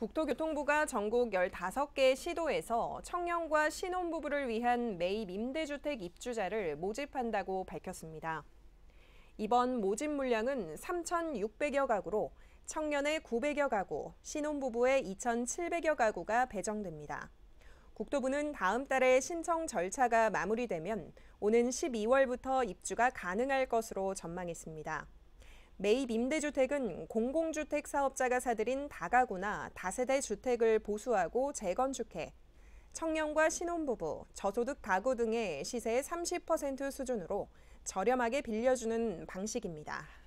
국토교통부가 전국 15개 시도에서 청년과 신혼부부를 위한 매입 임대주택 입주자를 모집한다고 밝혔습니다. 이번 모집 물량은 3,600여 가구로 청년의 900여 가구, 신혼부부의 2,700여 가구가 배정됩니다. 국토부는 다음 달에 신청 절차가 마무리되면 오는 12월부터 입주가 가능할 것으로 전망했습니다. 매입 임대주택은 공공주택 사업자가 사들인 다가구나 다세대 주택을 보수하고 재건축해 청년과 신혼부부, 저소득 가구 등의 시세 30% 수준으로 저렴하게 빌려주는 방식입니다.